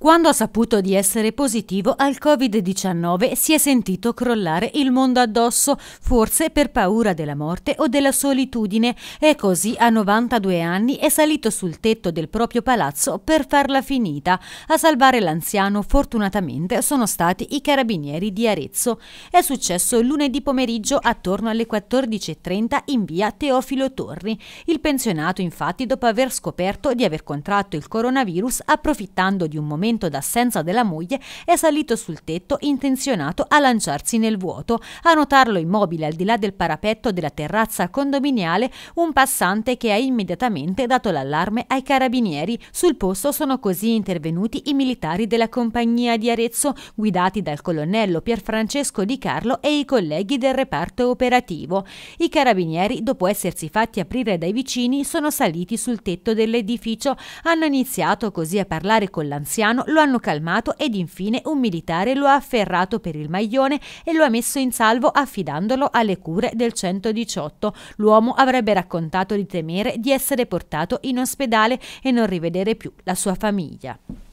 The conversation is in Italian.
Quando ha saputo di essere positivo al Covid-19 si è sentito crollare il mondo addosso, forse per paura della morte o della solitudine e così a 92 anni è salito sul tetto del proprio palazzo per farla finita. A salvare l'anziano fortunatamente sono stati i carabinieri di Arezzo. È successo lunedì pomeriggio attorno alle 14.30 in via Teofilo Torri. Il pensionato infatti dopo aver scoperto di aver contratto il coronavirus approfittando di un momento momento d'assenza della moglie, è salito sul tetto intenzionato a lanciarsi nel vuoto. A notarlo immobile al di là del parapetto della terrazza condominiale un passante che ha immediatamente dato l'allarme ai carabinieri. Sul posto sono così intervenuti i militari della compagnia di Arezzo, guidati dal colonnello Pierfrancesco Di Carlo e i colleghi del reparto operativo. I carabinieri, dopo essersi fatti aprire dai vicini, sono saliti sul tetto dell'edificio, hanno iniziato così a parlare con l'anziano mano, lo hanno calmato ed infine un militare lo ha afferrato per il maglione e lo ha messo in salvo affidandolo alle cure del 118. L'uomo avrebbe raccontato di temere di essere portato in ospedale e non rivedere più la sua famiglia.